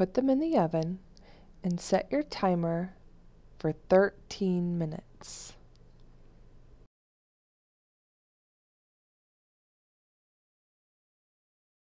put them in the oven and set your timer for 13 minutes.